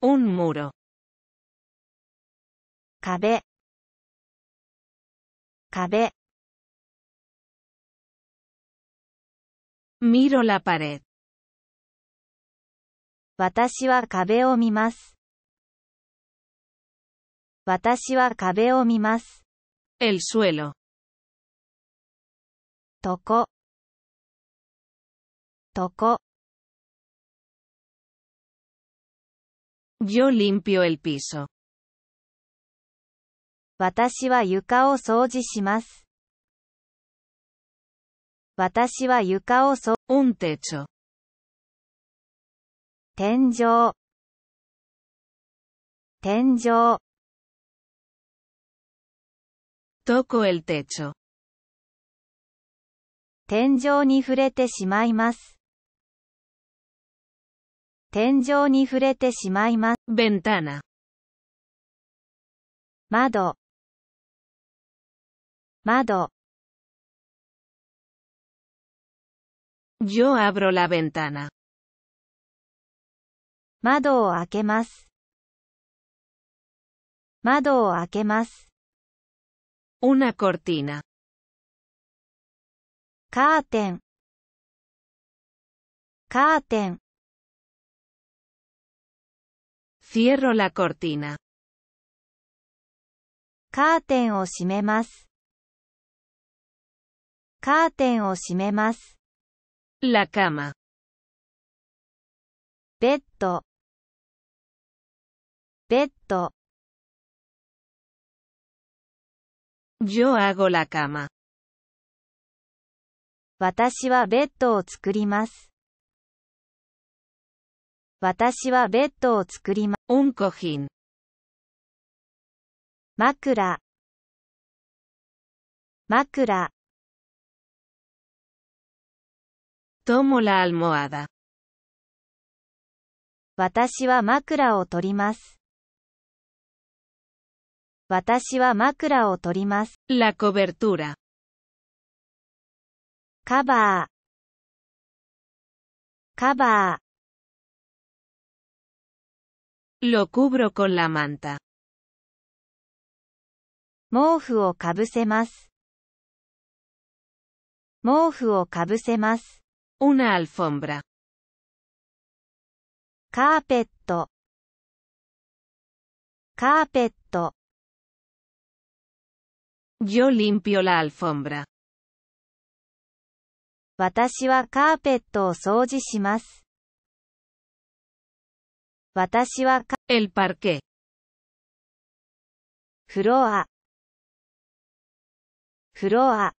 Un muro. Cabe. Cabe. Miro la pared. Watashi wa kabe o mimasu. Watashi wa kabe o mimasu. El suelo. Toko. Toko. Yo limpio el piso. 私は床を掃除します。私は床を掃除します。天井。天井。toco el techo。天井に触れてしまいます。天井に触れてしまいます。ventana 窓窓 Yo abro la ventana 窓を開けます。窓を開けます。una cortina カーテンカーテン Cierro la cortina. カーテンを閉めます。カーテンを閉めます。La cama. ベッド。ベッド。Yo hago la cama. 私はベッドを作ります。私はベッドを作りま、un cojín。枕、枕。tomo la almohada。私は枕を取ります。私は枕を取ります。La cobertura。カバー。カバー。Lo cubro con la manta. 毛布をかぶせます。毛布をかぶせます。Una alfombra. カーペット。カーペット。Yo limpio la alfombra. 私はカーペットを掃除します。私はか、el parque。フロア、フロア。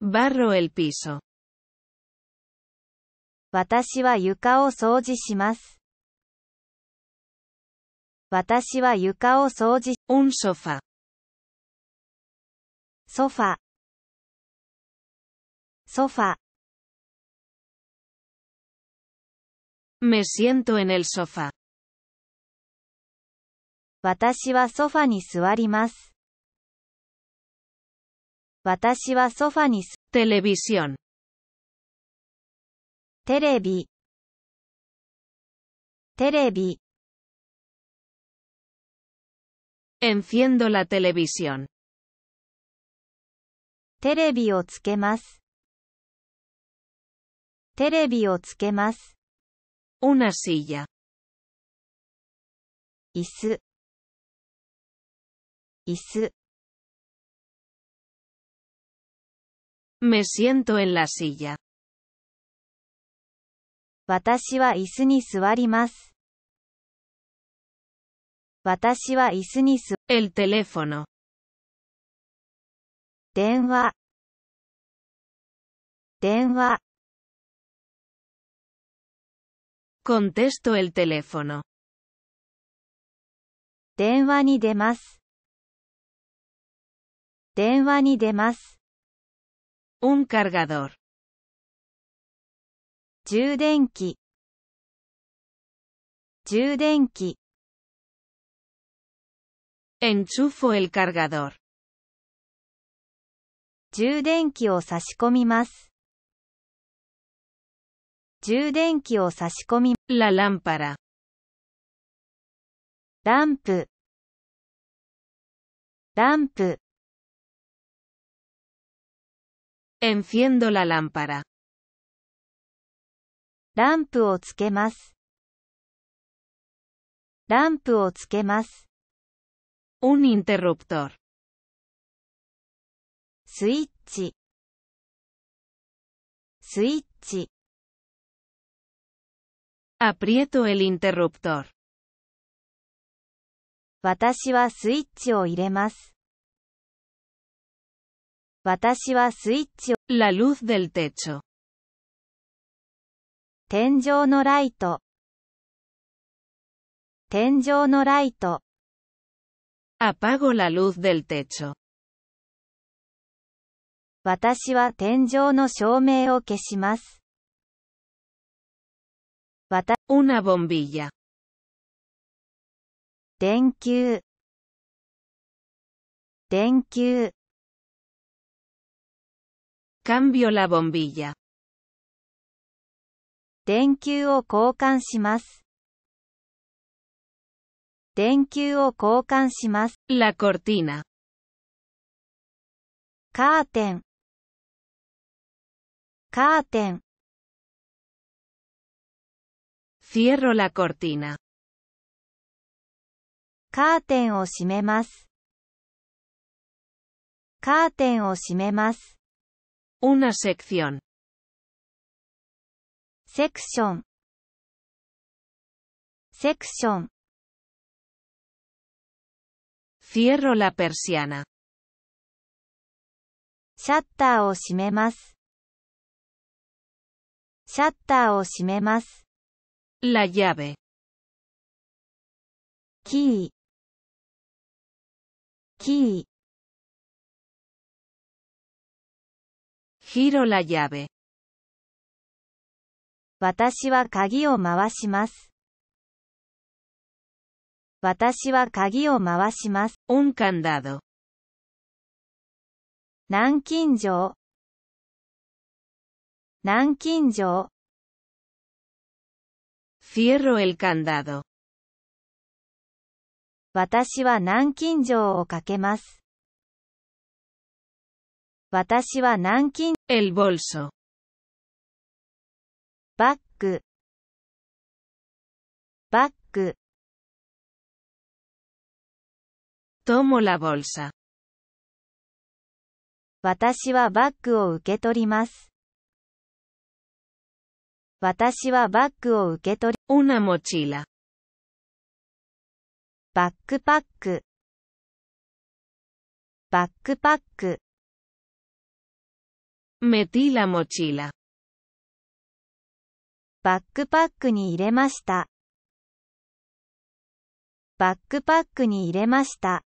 barro el piso。私は床を掃除します。私は床を掃除、un sofa。ソファ、ソファ。Me s はソファに座ります。私はソファにす。テレビテレビ。テレビ。enciendo la t e l テレビをつけます。テレビをつけます。una silla. Isu. Isu. Me siento en la silla. Watashi wa isu ni suwarimasu. Watashi wa isu ni su El teléfono. Denwa. Denwa. Contesto el teléfono. 電話に出ます。電話に出ます。Un cargador. 充電器充電器 Enchufo el cargador. 充電器を差し込みます。充電器を差し込み、la lámpara。ランプ、ランプ。Enciendo la lámpara. ランプをつけます。ランプをつけます。Un interruptor. スイッチ。スイッチ。Aprieto el interruptor. Watashiwa switch o iremas. Watashiwa switch La luz del techo. Tenjo no raito. Tenjo no raito. Apago la luz del techo. ten tenjo no shomei o una bombilla. 電球電球 Cambio la bombilla. 電球を交換します。電球を交換します。La cortina. カーテンカーテン Cierro la cortina. Cáten o simemas, Cáten o shimemas. Una sección. Sección. Sección. Cierro la persiana. Shutter o simemas, Shutter o simemas. La llave. Key. Key. Giro la llave. 私は鍵を回します。私は鍵を回します。Un candado. 南京錠南京錠 Cierro el candado. 私は南京錠をかけます。私は南京 El bolso. バッグバッグ Tomo la bolsa. 私はバッグを受け取ります。私はバッグを受け取り、una mochila。バックパック、バックパック。metí la mochila。バックパックに入れました。バックパックに入れました。